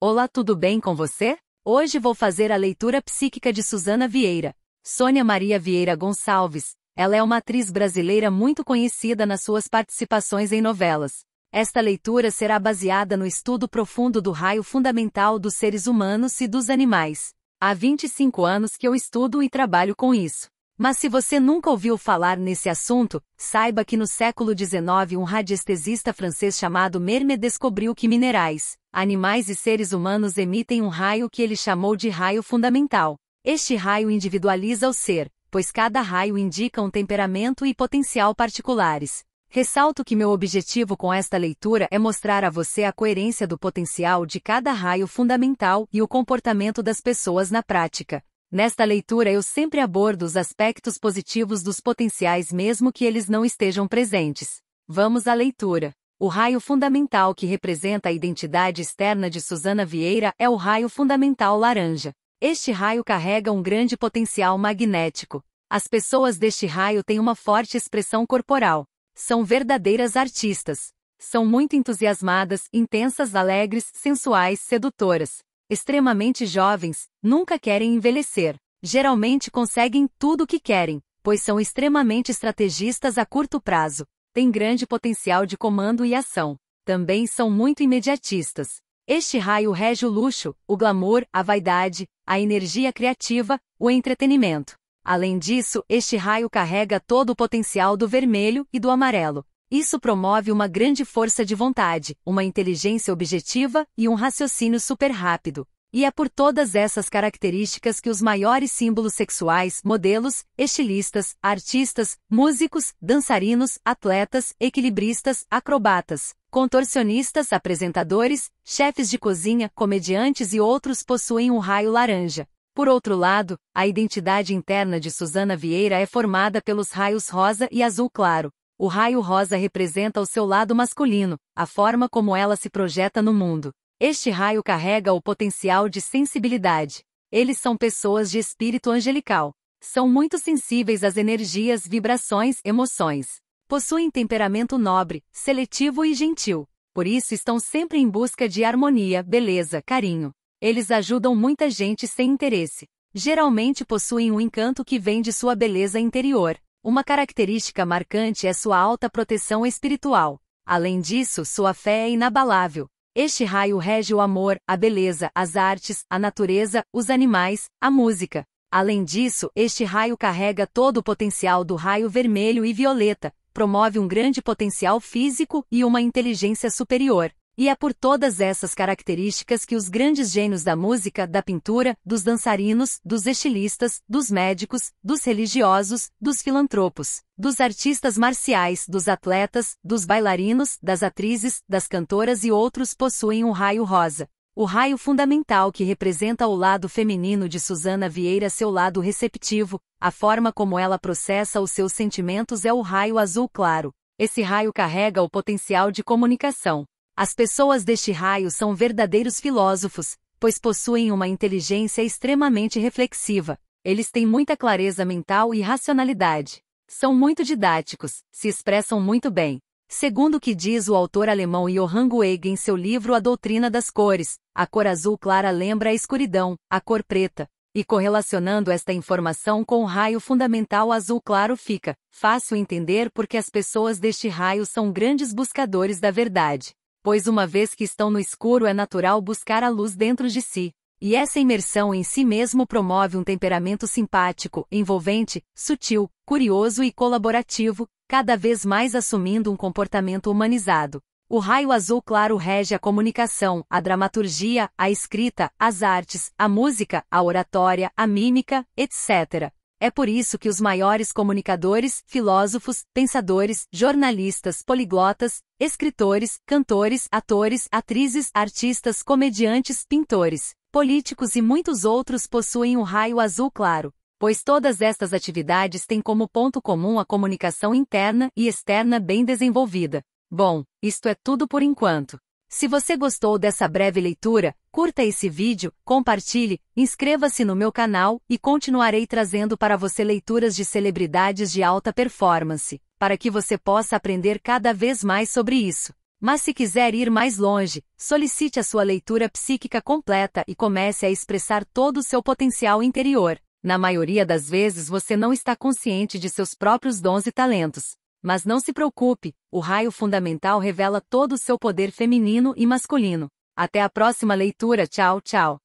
Olá, tudo bem com você? Hoje vou fazer a leitura psíquica de Suzana Vieira. Sônia Maria Vieira Gonçalves, ela é uma atriz brasileira muito conhecida nas suas participações em novelas. Esta leitura será baseada no estudo profundo do raio fundamental dos seres humanos e dos animais. Há 25 anos que eu estudo e trabalho com isso. Mas se você nunca ouviu falar nesse assunto, saiba que no século XIX um radiestesista francês chamado Merme descobriu que minerais, animais e seres humanos emitem um raio que ele chamou de raio fundamental. Este raio individualiza o ser, pois cada raio indica um temperamento e potencial particulares. Ressalto que meu objetivo com esta leitura é mostrar a você a coerência do potencial de cada raio fundamental e o comportamento das pessoas na prática. Nesta leitura eu sempre abordo os aspectos positivos dos potenciais mesmo que eles não estejam presentes. Vamos à leitura. O raio fundamental que representa a identidade externa de Susana Vieira é o raio fundamental laranja. Este raio carrega um grande potencial magnético. As pessoas deste raio têm uma forte expressão corporal. São verdadeiras artistas. São muito entusiasmadas, intensas, alegres, sensuais, sedutoras extremamente jovens, nunca querem envelhecer. Geralmente conseguem tudo o que querem, pois são extremamente estrategistas a curto prazo. Têm grande potencial de comando e ação. Também são muito imediatistas. Este raio rege o luxo, o glamour, a vaidade, a energia criativa, o entretenimento. Além disso, este raio carrega todo o potencial do vermelho e do amarelo, isso promove uma grande força de vontade, uma inteligência objetiva e um raciocínio super rápido. E é por todas essas características que os maiores símbolos sexuais, modelos, estilistas, artistas, músicos, dançarinos, atletas, equilibristas, acrobatas, contorcionistas, apresentadores, chefes de cozinha, comediantes e outros possuem um raio laranja. Por outro lado, a identidade interna de Susana Vieira é formada pelos raios rosa e azul claro, o raio rosa representa o seu lado masculino, a forma como ela se projeta no mundo. Este raio carrega o potencial de sensibilidade. Eles são pessoas de espírito angelical. São muito sensíveis às energias, vibrações, emoções. Possuem temperamento nobre, seletivo e gentil. Por isso estão sempre em busca de harmonia, beleza, carinho. Eles ajudam muita gente sem interesse. Geralmente possuem um encanto que vem de sua beleza interior. Uma característica marcante é sua alta proteção espiritual. Além disso, sua fé é inabalável. Este raio rege o amor, a beleza, as artes, a natureza, os animais, a música. Além disso, este raio carrega todo o potencial do raio vermelho e violeta, promove um grande potencial físico e uma inteligência superior. E é por todas essas características que os grandes gênios da música, da pintura, dos dançarinos, dos estilistas, dos médicos, dos religiosos, dos filantropos, dos artistas marciais, dos atletas, dos bailarinos, das atrizes, das cantoras e outros possuem um raio rosa. O raio fundamental que representa o lado feminino de Susana Vieira, seu lado receptivo, a forma como ela processa os seus sentimentos é o raio azul claro. Esse raio carrega o potencial de comunicação as pessoas deste raio são verdadeiros filósofos, pois possuem uma inteligência extremamente reflexiva. Eles têm muita clareza mental e racionalidade. São muito didáticos, se expressam muito bem. Segundo o que diz o autor alemão Johann Gueg em seu livro A Doutrina das Cores, a cor azul clara lembra a escuridão, a cor preta. E correlacionando esta informação com o raio fundamental azul claro fica fácil entender porque as pessoas deste raio são grandes buscadores da verdade pois uma vez que estão no escuro é natural buscar a luz dentro de si. E essa imersão em si mesmo promove um temperamento simpático, envolvente, sutil, curioso e colaborativo, cada vez mais assumindo um comportamento humanizado. O raio azul claro rege a comunicação, a dramaturgia, a escrita, as artes, a música, a oratória, a mímica, etc. É por isso que os maiores comunicadores, filósofos, pensadores, jornalistas, poliglotas, escritores, cantores, atores, atrizes, artistas, comediantes, pintores, políticos e muitos outros possuem o um raio azul claro, pois todas estas atividades têm como ponto comum a comunicação interna e externa bem desenvolvida. Bom, isto é tudo por enquanto. Se você gostou dessa breve leitura, curta esse vídeo, compartilhe, inscreva-se no meu canal e continuarei trazendo para você leituras de celebridades de alta performance, para que você possa aprender cada vez mais sobre isso. Mas se quiser ir mais longe, solicite a sua leitura psíquica completa e comece a expressar todo o seu potencial interior. Na maioria das vezes você não está consciente de seus próprios dons e talentos. Mas não se preocupe, o raio fundamental revela todo o seu poder feminino e masculino. Até a próxima leitura, tchau, tchau.